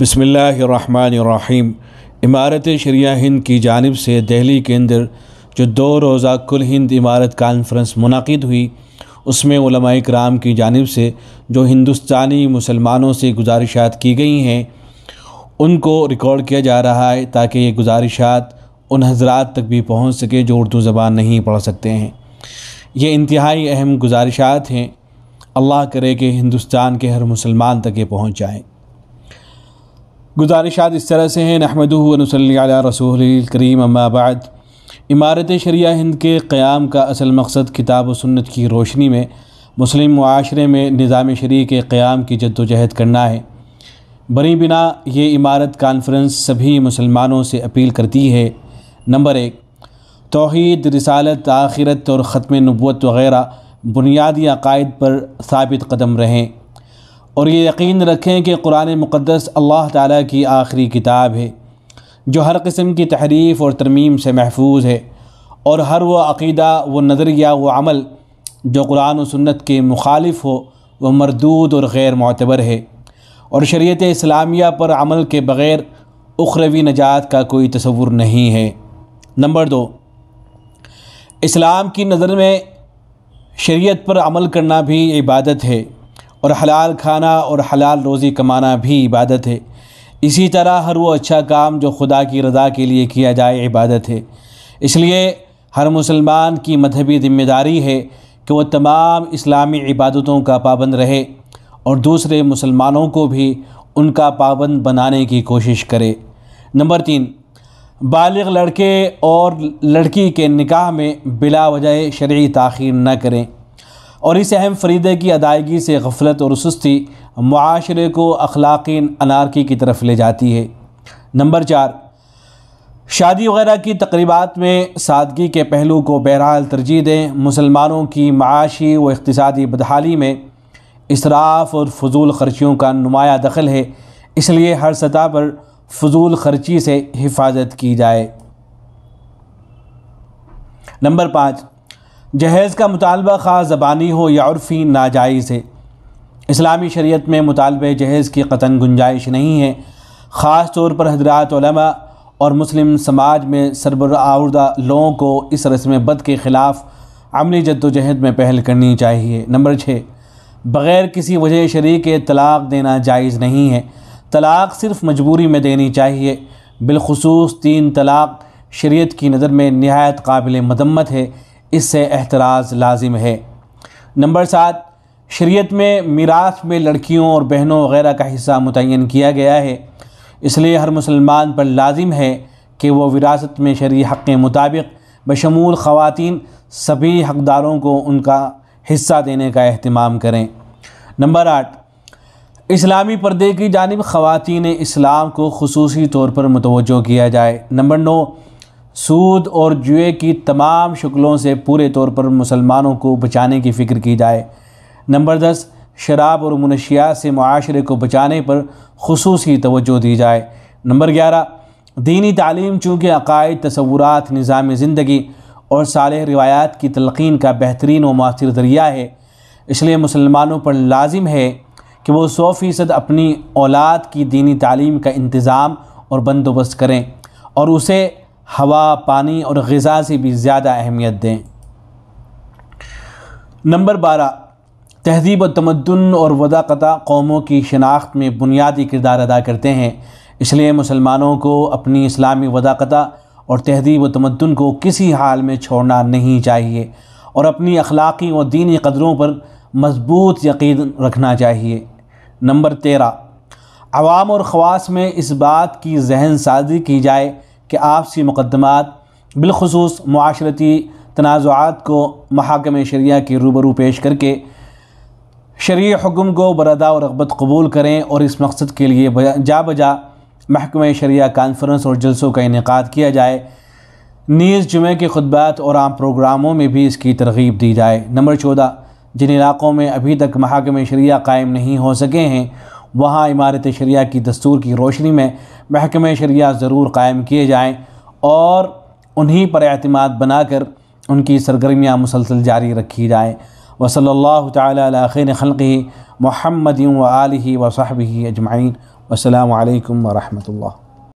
بسم اللہ الرحمن الرحیم عمارت شریعہ ہند کی جانب سے دہلی کے اندر جو دو روزہ کل ہند عمارت کانفرنس منعقد ہوئی اس میں علماء اکرام کی جانب سے جو ہندوستانی مسلمانوں سے گزارشات کی گئی ہیں ان کو ریکارڈ کیا جا رہا ہے تاکہ یہ گزارشات ان حضرات تک بھی پہنچ سکے جو اردو زبان نہیں پڑھ سکتے ہیں یہ انتہائی اہم گزارشات ہیں اللہ کرے کہ ہندوستان کے ہر مسلمان تک یہ پہنچ جائیں گزارشات اس طرح سے ہیں نحمد علی رسول کریم بعد عمارت شریعہ ہند کے قیام کا اصل مقصد کتاب و سنت کی روشنی میں مسلم معاشرے میں نظام شریع کے قیام کی جد و جہد کرنا ہے بری بنا یہ عمارت کانفرنس سبھی مسلمانوں سے اپیل کرتی ہے نمبر ایک توحید رسالت آخرت اور ختم نبوت وغیرہ بنیادی عقائد پر ثابت قدم رہیں اور یہ یقین رکھیں کہ قرآن مقدس اللہ تعالیٰ کی آخری کتاب ہے جو ہر قسم کی تحریف اور ترمیم سے محفوظ ہے اور ہر وہ عقیدہ وہ نظریہ وہ عمل جو قرآن و سنت کے مخالف ہو وہ مردود اور غیر معتبر ہے اور شریعت اسلامیہ پر عمل کے بغیر اخروی نجات کا کوئی تصور نہیں ہے نمبر دو اسلام کی نظر میں شریعت پر عمل کرنا بھی عبادت ہے اور حلال کھانا اور حلال روزی کمانا بھی عبادت ہے اسی طرح ہر وہ اچھا کام جو خدا کی رضا کے لیے کیا جائے عبادت ہے اس لیے ہر مسلمان کی مذہبی ذمہ داری ہے کہ وہ تمام اسلامی عبادتوں کا پابند رہے اور دوسرے مسلمانوں کو بھی ان کا پابند بنانے کی کوشش کرے نمبر تین بالغ لڑکے اور لڑکی کے نکاح میں بلا وجہ شرعی تاخیر نہ کریں اور اس اہم فریدے کی ادائیگی سے غفلت اور سستی معاشرے کو اخلاقی انارکی کی طرف لے جاتی ہے نمبر چار شادی وغیرہ کی تقریبات میں سادگی کے پہلو کو بہرحال ترجیح دیں مسلمانوں کی معاشی و اقتصادی بدحالی میں اسراف اور فضول خرچیوں کا نمایاں دخل ہے اس لیے ہر سطح پر فضول خرچی سے حفاظت کی جائے نمبر پانچ جہیز کا مطالبہ خواہ زبانی ہو یا عرفی ناجائز ہے اسلامی شریعت میں مطالبہ جہیز کی قطن گنجائش نہیں ہے خاص طور پر حضرات علماء اور مسلم سماج میں سربراہدہ لوگوں کو اس رسم بد کے خلاف عملی جد و جہد میں پہل کرنی چاہیے نمبر چھ بغیر کسی وجہ کے طلاق دینا جائز نہیں ہے طلاق صرف مجبوری میں دینی چاہیے بالخصوص تین طلاق شریعت کی نظر میں نہایت قابل مذمت ہے اس سے احتراز لازم ہے نمبر سات شریعت میں میراث میں لڑکیوں اور بہنوں وغیرہ کا حصہ متعین کیا گیا ہے اس لیے ہر مسلمان پر لازم ہے کہ وہ وراثت میں شرعی حق کے مطابق بشمول خواتین سبھی حقداروں کو ان کا حصہ دینے کا اہتمام کریں نمبر آٹھ اسلامی پردے کی جانب خواتین اسلام کو خصوصی طور پر متوجہ کیا جائے نمبر نو سود اور جوئے کی تمام شکلوں سے پورے طور پر مسلمانوں کو بچانے کی فکر کی جائے نمبر دس شراب اور منشیات سے معاشرے کو بچانے پر خصوصی توجہ دی جائے نمبر گیارہ دینی تعلیم چونکہ عقائد تصورات نظام زندگی اور صالح روایات کی تلقین کا بہترین و مؤثر ذریعہ ہے اس لیے مسلمانوں پر لازم ہے کہ وہ سو فیصد اپنی اولاد کی دینی تعلیم کا انتظام اور بندوبست کریں اور اسے ہوا پانی اور غذا سے بھی زیادہ اہمیت دیں نمبر بارہ تہذیب و تمدن اور وضاقتہ قوموں کی شناخت میں بنیادی کردار ادا کرتے ہیں اس لیے مسلمانوں کو اپنی اسلامی وضاقتہ اور تہذیب و تمدن کو کسی حال میں چھوڑنا نہیں چاہیے اور اپنی اخلاقی و دینی قدروں پر مضبوط یقین رکھنا چاہیے نمبر تیرہ عوام اور خواص میں اس بات کی ذہن سازی کی جائے کہ آپسی مقدمات بالخصوص معاشرتی تنازعات کو محاکم شریعہ کے روبرو پیش کر کے شریع حکم کو بردا و رغبت قبول کریں اور اس مقصد کے لیے جا بجا محکمہ شریعہ کانفرنس اور جلسوں کا انعقاد کیا جائے نیز جمعہ کے خطبات اور عام پروگراموں میں بھی اس کی ترغیب دی جائے نمبر چودہ جن علاقوں میں ابھی تک محاکم شریعہ قائم نہیں ہو سکے ہیں وہاں عمارت شریعہ کی دستور کی روشنی میں محکمہ شریعہ ضرور قائم کیے جائیں اور انہی پر اعتماد بنا کر ان کی سرگرمیاں مسلسل جاری رکھی جائیں وصلی اللہ تعالیٰ علیہ خلقی محمد و علیہ و صحبہ اجمعین والسلام علیکم ورحمۃ اللہ